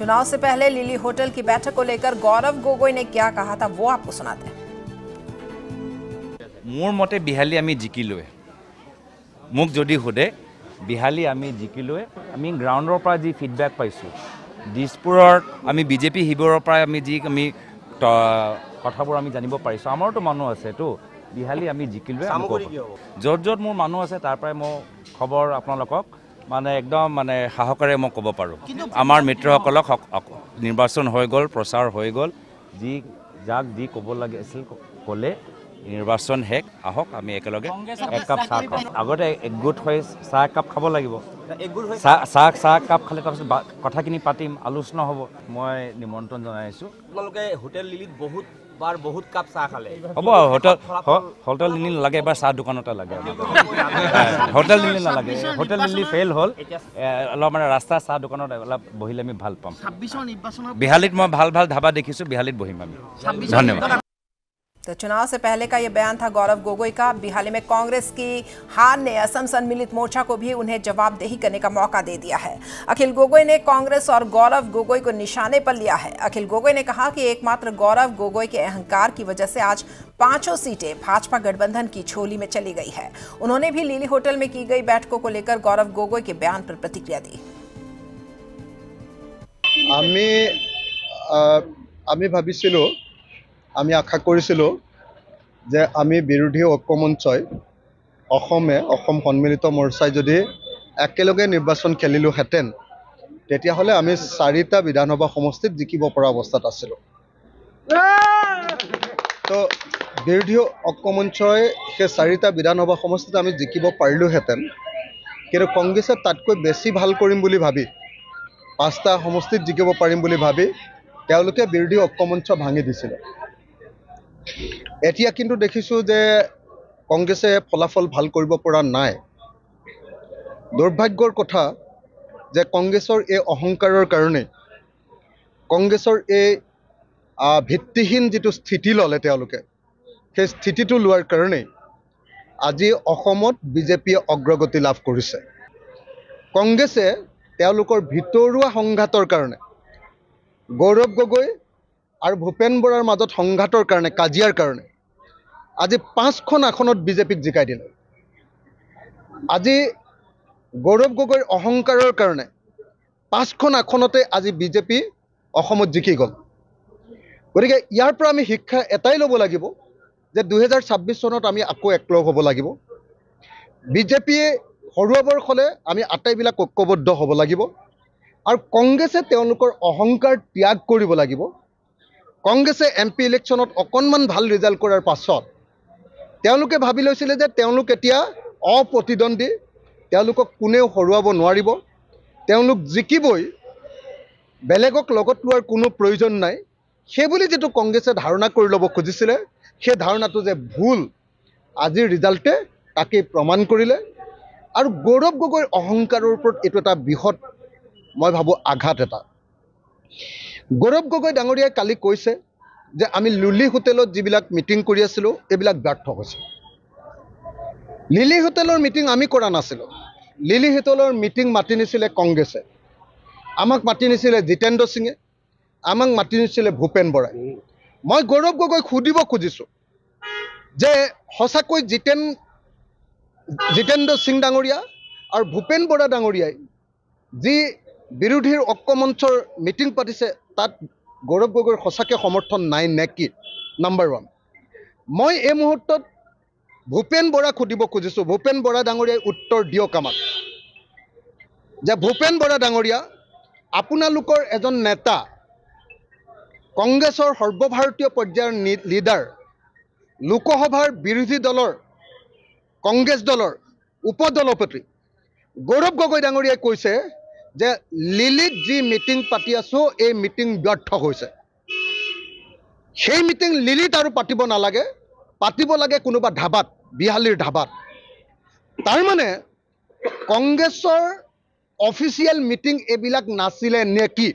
चुनाव से पहले lily hotel की बैठक को लेकर गौरव गोगोई ने क्या कहा था वो आपको सुनाते हैं मोर मते बिहाली आम जिकिल मूक जो सोधे बिहाली आम जिकिल ग्राउंड जी फीडबैक पासी दिसपुर आम बीजेपी शिविर जी कथा जानव पारिश आमारो मानु आसो बिहाली आम जिकिल जो जो मोर मानु आसे तार मैं खबर आपको মানে একদম মানে সাহসেৰে মই ক'ব পাৰোঁ আমাৰ মিত্ৰসকলক নিৰ্বাচন হৈ গ'ল প্ৰচাৰ হৈ গ'ল যি যাক যি ক'ব লাগে আছিল ক'লে নিৰ্বাচন শেষ আহক আমি একেলগে একাপ চাহ খাওঁ আগতে একগোট হৈ চাহ একাপ খাব লাগিব চাহ চাহ একাপ খালে তাৰপিছত কথাখিনি পাতিম আলোচনা হ'ব মই নিমন্ত্ৰণ জনাইছোঁ আপোনালোকে হোটেল লিলিত বহুত বাৰ বহুত কাপ চাহ খালে হ'ব হোটেল হোটেল নিলে নালাগে এবাৰ চাহ দোকানতে লাগে হোটেল নিলে নালাগে হোটেল নিলে ফেইল হ'ল অলপ মানে ৰাস্তা চাহ দোকানত অলপ বহিলে আমি ভাল পাম ছাব্বিছৰ নিৰ্বাচনত বিহালীত মই ভাল ভাল ধাবা দেখিছোঁ বিহালীত বহিম আমি ধন্যবাদ तो चुनाव से पहले का यह बयान था गौरव गोगोई का बिहार में कांग्रेस की हार ने असम सम्मिलित मोर्चा को भी उन्हें जवाबदेही करने का मौका दे दिया है अखिल गोगोई ने कांग्रेस और गौरव गोगोई को निशाने पर लिया है अखिल गोगोई ने कहा कि एकमात्र गौरव गोगोई के अहंकार की वजह से आज पांचों सीटें भाजपा गठबंधन की छोली में चली गई है उन्होंने भी लीली होटल में की गई बैठकों को लेकर गौरव गोगोई के बयान पर प्रतिक्रिया दी भविष्य लोग আমি আশা কৰিছিলোঁ যে আমি বিৰোধী ঐক্যমঞ্চই অসমে অসম সন্মিলিত মৰ্চাই যদি একেলগে নিৰ্বাচন খেলিলোহেঁতেন তেতিয়াহ'লে আমি চাৰিটা বিধানসভা সমষ্টিত জিকিব পৰা অৱস্থাত আছিলোঁ তো বিৰোধী ঐক্যমঞ্চই সেই চাৰিটা বিধানসভা সমষ্টিত আমি জিকিব পাৰিলোহেঁতেন কিন্তু কংগ্ৰেছে তাতকৈ বেছি ভাল কৰিম বুলি ভাবি পাঁচটা সমষ্টিত জিকিব পাৰিম বুলি ভাবি তেওঁলোকে বিৰোধী ঐক্যমঞ্চ ভাঙি দিছিলে এতিয়া কিন্তু দেখিছোঁ যে কংগ্ৰেছে ফলাফল ভাল কৰিব পৰা নাই দুৰ্ভাগ্যৰ কথা যে কংগ্ৰেছৰ এই অহংকাৰৰ কাৰণে কংগ্ৰেছৰ এই ভিত্তিহীন যিটো স্থিতি ল'লে তেওঁলোকে সেই স্থিতিটো লোৱাৰ কাৰণেই আজি অসমত বিজেপিয়ে অগ্ৰগতি লাভ কৰিছে কংগ্ৰেছে তেওঁলোকৰ ভিতৰুৱা সংঘাতৰ কাৰণে গৌৰৱ গগৈ আৰু ভূপেন বৰাৰ মাজত সংঘাতৰ কাৰণে কাজিয়াৰ কাৰণে আজি পাঁচখন আসনত বিজেপিক জিকাই দিলে আজি গৌৰৱ গগৈৰ অহংকাৰৰ কাৰণে পাঁচখন আসনতে আজি বিজেপি অসমত জিকি গ'ল গতিকে ইয়াৰ পৰা আমি শিক্ষা এটাই ল'ব লাগিব যে দুহেজাৰ ছাব্বিছ চনত আমি আকৌ একলগ হ'ব লাগিব বিজেপিয়ে হৰুৱাবৰ হ'লে আমি আটাইবিলাক ঐক্যবদ্ধ হ'ব লাগিব আৰু কংগ্ৰেছে তেওঁলোকৰ অহংকাৰ ত্যাগ কৰিব লাগিব কংগ্ৰেছে এম পি ইলেকশ্যনত অকণমান ভাল ৰিজাল্ট কৰাৰ পাছত তেওঁলোকে ভাবি লৈছিলে যে তেওঁলোক এতিয়া অপ্ৰতিদ্বন্দ্বী তেওঁলোকক কোনেও হৰুৱাব নোৱাৰিব তেওঁলোক জিকিবই বেলেগক লগত লোৱাৰ কোনো প্ৰয়োজন নাই সেই বুলি যিটো কংগ্ৰেছে ধাৰণা কৰি ল'ব খুজিছিলে সেই ধাৰণাটো যে ভুল আজিৰ ৰিজাল্টে তাকেই প্ৰমাণ কৰিলে আৰু গৌৰৱ গগৈৰ অহংকাৰৰ ওপৰত এইটো এটা বৃহৎ মই ভাবোঁ আঘাত এটা গৌৰৱ গগৈ ডাঙৰীয়াই কালি কৈছে যে আমি লুলি হোটেলত যিবিলাক মিটিং কৰি আছিলোঁ এইবিলাক ব্যৰ্থ হৈছে লিলি হোটেলৰ মিটিং আমি কৰা নাছিলোঁ লিলি হোটেলৰ মিটিং মাতি নিছিলে কংগ্ৰেছে আমাক মাতি নিছিলে জিতেন্দ্ৰ সিঙে আমাক মাতি নিছিলে ভূপেন বৰাই মই গৌৰৱ গগৈক সুধিব খুজিছোঁ যে সঁচাকৈ জিতেন জিতেন্দ্ৰ সিং ডাঙৰীয়া আৰু ভূপেন বৰা ডাঙৰীয়াই যি বিৰোধীৰ ঐক্য মঞ্চৰ মিটিং পাতিছে তাত গৌৰৱ গগৈৰ সঁচাকৈ সমৰ্থন নাই নে কি নাম্বাৰ ওৱান মই এই মুহূৰ্তত ভূপেন বৰাক সুধিব খুজিছোঁ ভূপেন বৰা ডাঙৰীয়াই উত্তৰ দিয়ক আমাক যে ভূপেন বৰা ডাঙৰীয়া আপোনালোকৰ এজন নেতা কংগ্ৰেছৰ সৰ্বভাৰতীয় পৰ্যায়ৰ লিডাৰ লোকসভাৰ বিৰোধী দলৰ কংগ্ৰেছ দলৰ উপদলপতি গৌৰৱ গগৈ ডাঙৰীয়াই কৈছে যে লিলিত যি মিটিং পাতি আছো এই মিটিং ব্যৰ্থ হৈছে সেই মিটিং লিলিত আৰু পাতিব নালাগে পাতিব লাগে কোনোবা ধাবাত বিহালীৰ ধাবাত তাৰমানে কংগ্ৰেছৰ অফিচিয়েল মিটিং এইবিলাক নাছিলে নেকি